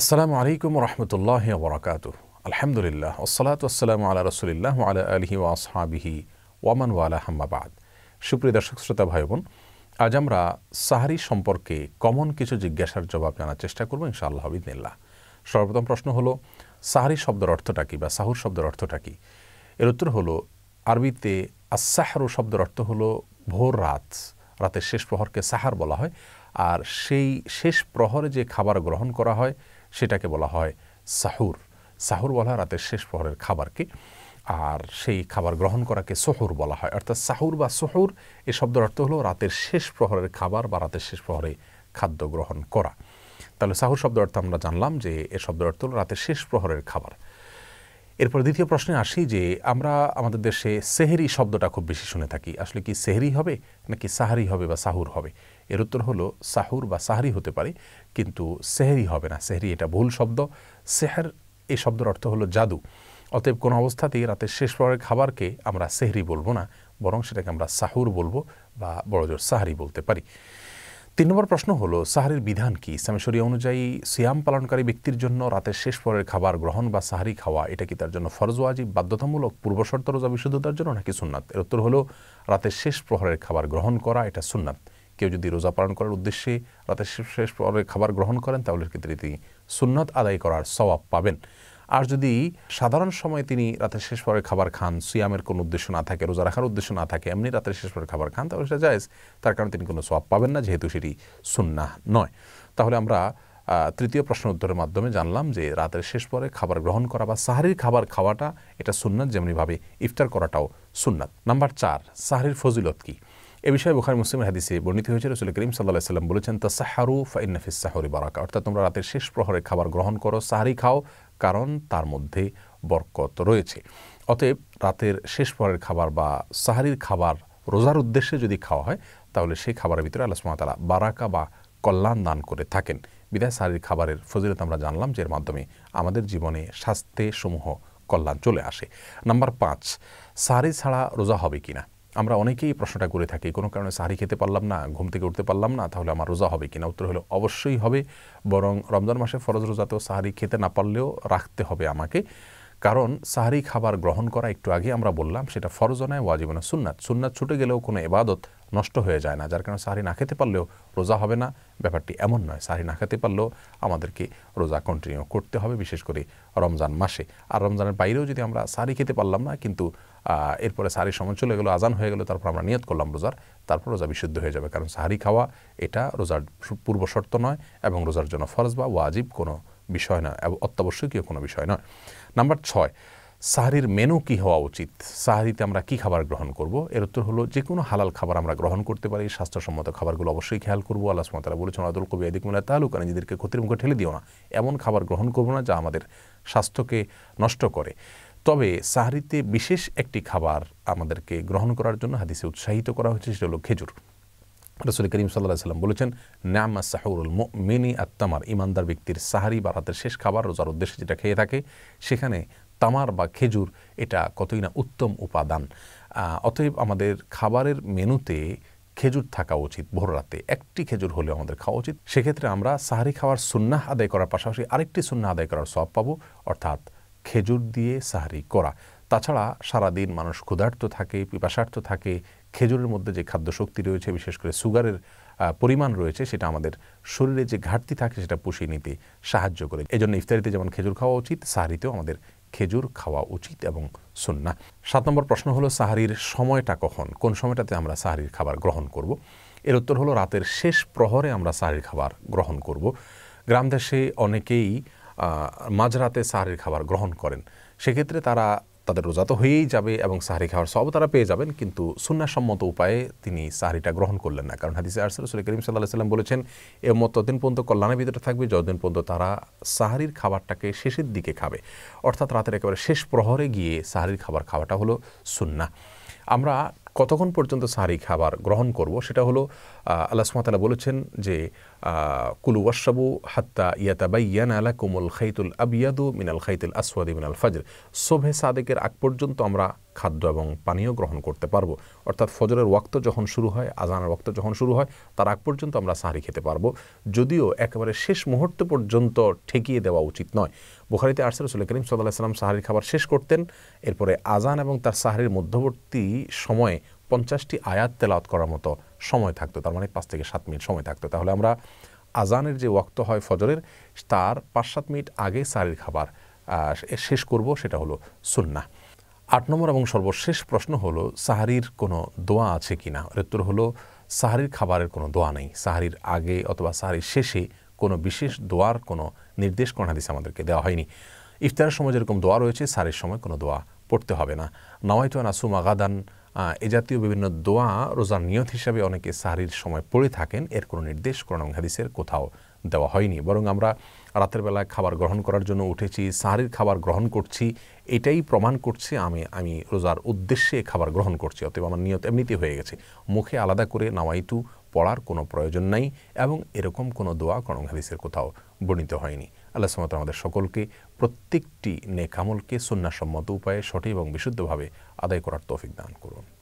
আসসালামু আলাইকুম রহমতুল্লাহ বরাকাত আলহামদুলিল্লাহ ওসলাত আসসালাম আল্লাহ রসুলিল্লাহ আলা আলহি ওয়াসহাবিহি ওয়ামান ওয়ালা হাম্মাবাদ সুপ্রিয় দর্শক শ্রোতা ভাই বোন আজ আমরা সাহারি সম্পর্কে কমন কিছু জিজ্ঞাসার জবাব জানার চেষ্টা করবো ইনশাআল্লাহ হাবিদিনিল্লাহ সর্বপ্রথম প্রশ্ন হলো সাহারি শব্দের অর্থটা কী বা সাহুর শব্দের অর্থটা কী এর উত্তর হলো আরবিতে আসাহারু শব্দের অর্থ হলো ভোর রাত রাতের শেষ প্রহরকে সাহার বলা হয় আর সেই শেষ প্রহরে যে খাবার গ্রহণ করা হয় সেটাকে বলা হয় সাহুর সাহুর বলা হয় রাতের শেষ প্রহরের খাবারকে আর সেই খাবার গ্রহণ করাকে সহুর বলা হয় অর্থাৎ সাহুর বা সহুর এ শব্দের অর্থ হলো রাতের শেষ প্রহরের খাবার বা রাতের শেষ প্রহরে খাদ্য গ্রহণ করা তাহলে সাহুর শব্দ অর্থ আমরা জানলাম যে এ শব্দ অর্থ হলো রাতের শেষ প্রহরের খাবার এরপর দ্বিতীয় প্রশ্নে আসি যে আমরা আমাদের দেশে সেহেরি শব্দটা খুব বেশি শুনে থাকি আসলে কি সেহেরি হবে নাকি সাহারি হবে বা সাহুর হবে এর উত্তর হলো সাহুর বা সাহারি হতে পারে কিন্তু সেহেরি হবে না সেহেরি এটা ভুল শব্দ সেহার এই শব্দের অর্থ হলো জাদু অতএব কোনো অবস্থাতেই রাতের শেষ পরের খাবারকে আমরা সেহরি বলবো না বরং সেটাকে আমরা সাহুর বলবো বা বড়জোর সাহারি বলতে পারি তিন নম্বর প্রশ্ন হল সাহারির বিধান কি ইসলামী অনুযায়ী সিয়াম পালনকারী ব্যক্তির জন্য রাতের শেষ পরের খাবার গ্রহণ বা সাহারি খাওয়া এটা কি তার জন্য ফরজ ওয়াজিব বাধ্যতামূলক শর্ত রোজা বিশুদ্ধতার জন্য নাকি সুন্নাত এর উত্তর হলো রাতের শেষ প্রহরের খাবার গ্রহণ করা এটা সুননাথ কেউ যদি রোজা পালন করার উদ্দেশ্যে রাতের শেষ শেষ পরের খাবার গ্রহণ করেন তাহলে ক্ষেত্রে তিনি সুননাথ আদায় করার স্বভাব পাবেন আর যদি সাধারণ সময় তিনি রাতের শেষ পরে খাবার খান সুয়ামের কোনো উদ্দেশ্য না থাকে রোজা রাখার উদ্দেশ্য না থাকে এমনি রাতের শেষ পরে খাবার খান তাহলে সেটা যায় তার কারণে তিনি কোনো সব পাবেন না যেহেতু সেটি সুন্না নয় তাহলে আমরা তৃতীয় প্রশ্ন উত্তরের মাধ্যমে জানলাম যে রাতের শেষ পরে খাবার গ্রহণ করা বা সাহারির খাবার খাওয়াটা এটা সুন্নাত যেমনিভাবে ইফতার করাটাও সুন্নাত নাম্বার চার সাহারির ফজিলত কি এ বিষয়ে বুখারি মুসলিম হাদিসে বর্ণিত হয়েছে রসুল করিম সাল্লাহ সাল্লাম বলেছেন তা সাহারু ফাইনাফিস সাহরি বারাকা অর্থাৎ তোমরা রাতের শেষ প্রহরে খাবার গ্রহণ করো সাহারি খাও কারণ তার মধ্যে বরকত রয়েছে অতএব রাতের শেষ পরের খাবার বা সাহারির খাবার রোজার উদ্দেশ্যে যদি খাওয়া হয় তাহলে সেই খাবারের ভিতরে আল্লাহ তালা বারাকা বা কল্যাণ দান করে থাকেন বিদায় সাহারির খাবারের ফজিলত আমরা জানলাম যে এর মাধ্যমে আমাদের জীবনে স্বাস্থ্যসমূহ সমূহ কল্যাণ চলে আসে নাম্বার পাঁচ সাহারি ছাড়া রোজা হবে কিনা আমরা অনেকেই প্রশ্নটা করে থাকি কোনো কারণে সাহারি খেতে পারলাম না ঘুম থেকে উঠতে পারলাম না তাহলে আমার রোজা হবে কিনা উত্তর হলো অবশ্যই হবে বরং রমজান মাসে ফরজ রোজাতেও সাহারি খেতে না পারলেও রাখতে হবে আমাকে কারণ সাহারি খাবার গ্রহণ করা একটু আগে আমরা বললাম সেটা ফরজনায় নয় সুননাথ সুননাথ সুন্নাত ছুটে গেলেও কোনো এবাদত নষ্ট হয়ে যায় না যার কারণে সাহারি না খেতে পারলেও রোজা হবে না ব্যাপারটি এমন নয় সাহারি না খেতে পারলেও আমাদেরকে রোজা কন্টিনিউ করতে হবে বিশেষ করে রমজান মাসে আর রমজানের বাইরেও যদি আমরা সাহারি খেতে পারলাম না কিন্তু এরপরে সাহারি সময় চলে গেলো আজান হয়ে গেলো তারপর আমরা নিয়ত করলাম রোজার তারপর রোজা বিশুদ্ধ হয়ে যাবে কারণ সাহারি খাওয়া এটা রোজার পূর্ব শর্ত নয় এবং রোজার জন্য ফরজ বা ওয়াজিব কোনো বিষয় না অত্যাবশ্যকীয় কোনো বিষয় নয় নাম্বার ছয় সাহারির মেনু কি হওয়া উচিত সাহারিতে আমরা কি খাবার গ্রহণ করব এর উত্তর হলো যে কোনো হালাল খাবার আমরা গ্রহণ করতে পারি স্বাস্থ্যসম্মত খাবারগুলো অবশ্যই খেয়াল করবো আল্লাহ সুমাতারা বলেছেন আদুল কবি মিলায় তাহলে কারণ নিজেদেরকে ক্ষতির মুখে ঠেলে দিও না এমন খাবার গ্রহণ করবো না যা আমাদের স্বাস্থ্যকে নষ্ট করে তবে সাহারিতে বিশেষ একটি খাবার আমাদেরকে গ্রহণ করার জন্য হাদিসে উৎসাহিত করা হয়েছে সেটা হলো খেজুর রসুল করিম সাল্লাহ সাল্লাম বলেছেন নামা সাহরুল মিনি আত্মামার ইমানদার ব্যক্তির সাহারি বা রাতের শেষ খাবার রোজার উদ্দেশ্যে যেটা খেয়ে থাকে সেখানে তামার বা খেজুর এটা কতই না উত্তম উপাদান অতএব আমাদের খাবারের মেনুতে খেজুর থাকা উচিত ভোর রাতে একটি খেজুর হলেও আমাদের খাওয়া উচিত সেক্ষেত্রে আমরা সাহারি খাওয়ার সুন্না আদায় করার পাশাপাশি আরেকটি সুন্না আদায় করার সব পাবো অর্থাৎ খেজুর দিয়ে সাহারি করা তাছাড়া সারাদিন মানুষ ক্ষুধার্ত থাকে পিপাসার্থ থাকে খেজুরের মধ্যে যে খাদ্য শক্তি রয়েছে বিশেষ করে সুগারের পরিমাণ রয়েছে সেটা আমাদের শরীরে যে ঘাটতি থাকে সেটা পুষিয়ে নিতে সাহায্য করে এজন্য ইফতারিতে যেমন খেজুর খাওয়া উচিত সাহারিতেও আমাদের খেজুর খাওয়া উচিত এবং সুন্না সাত নম্বর প্রশ্ন হলো সাহারির সময়টা কখন কোন সময়টাতে আমরা সাহারির খাবার গ্রহণ করব। এর উত্তর হলো রাতের শেষ প্রহরে আমরা সাহারির খাবার গ্রহণ করব। গ্রাম দেশে অনেকেই মাঝরাতে সাহারির খাবার গ্রহণ করেন সেক্ষেত্রে তারা তাদের রোজা তো হয়েই যাবে এবং সাহারি খাওয়ার সব তারা পেয়ে যাবেন কিন্তু সুন্নাসম্মত উপায়ে তিনি সাহারিটা গ্রহণ করলেন না কারণ হাদিসে আর রসুল করিম সাল্লাহ সাল্লাম বলেছেন এ মত ততদিন পর্যন্ত কল্যাণের ভিতরে থাকবে যতদিন পর্যন্ত তারা সাহারির খাবারটাকে শেষের দিকে খাবে অর্থাৎ রাতের একেবারে শেষ প্রহরে গিয়ে সাহারির খাবার খাওয়াটা হলো সুন্না আমরা কতক্ষণ পর্যন্ত সাহারি খাবার গ্রহণ করব সেটা হলো আল্লাহ সুমাতালা বলেছেন যে কুলু ওয়াসাবু হাত্তা ইয়াতাবাইয়ান আলা কুমুল খাইতুল আবিয়াদু মিনাল খাইতুল আসওয়াদি মিনাল ফাজর সোভে সাদেকের আগ পর্যন্ত আমরা খাদ্য এবং পানীয় গ্রহণ করতে পারবো অর্থাৎ ফজরের ওয়াক্ত যখন শুরু হয় আজানের ওয়াক্ত যখন শুরু হয় তার আগ পর্যন্ত আমরা সাহারি খেতে পারবো যদিও একেবারে শেষ মুহূর্ত পর্যন্ত ঠেকিয়ে দেওয়া উচিত নয় বুখারিতে আসছে রসুল করিম সাল্লাহ সাল্লাম সাহারির খাবার শেষ করতেন এরপরে আজান এবং তার সাহারির মধ্যবর্তী সময়ে পঞ্চাশটি আয়াত তেলাওয়াত করার মতো সময় থাকতো তার মানে পাঁচ থেকে সাত মিনিট সময় থাকতো তাহলে আমরা আজানের যে ওয়াক্ত হয় ফজরের তার পাঁচ সাত মিনিট আগে সারির খাবার শেষ করব সেটা হলো সুন্না আট নম্বর এবং সর্বশেষ প্রশ্ন হলো সাহারির কোনো দোয়া আছে কি না উত্তর হলো সাহারির খাবারের কোনো দোয়া নেই সাহারির আগে অথবা সাহারির শেষে কোনো বিশেষ দোয়ার কোনো নির্দেশ কোন হাদিস আমাদেরকে দেওয়া হয়নি ইফতারের সময় যেরকম দোয়া রয়েছে সাহারির সময় কোনো দোয়া পড়তে হবে না নওয়াইতো নাসুম আগাদান এ জাতীয় বিভিন্ন দোয়া রোজার নিয়ত হিসাবে অনেকে সাহারির সময় পড়ে থাকেন এর কোনো নির্দেশ কোরআন হাদিসের কোথাও দেওয়া হয়নি বরং আমরা রাতের বেলায় খাবার গ্রহণ করার জন্য উঠেছি সাহারির খাবার গ্রহণ করছি এটাই প্রমাণ করছে আমি আমি রোজার উদ্দেশ্যে খাবার গ্রহণ করছি অতএব আমার নিয়ত এমনিতে হয়ে গেছে মুখে আলাদা করে নামাইতু পড়ার কোনো প্রয়োজন নাই এবং এরকম কোনো দোয়া কোনো হাদিসের কোথাও বর্ণিত হয়নি আল্লাহ সামত আমাদের সকলকে প্রত্যেকটি নেকামলকে সন্ন্যাসম্মত উপায়ে সঠিক এবং বিশুদ্ধভাবে আদায় করার তৌফিক দান করুন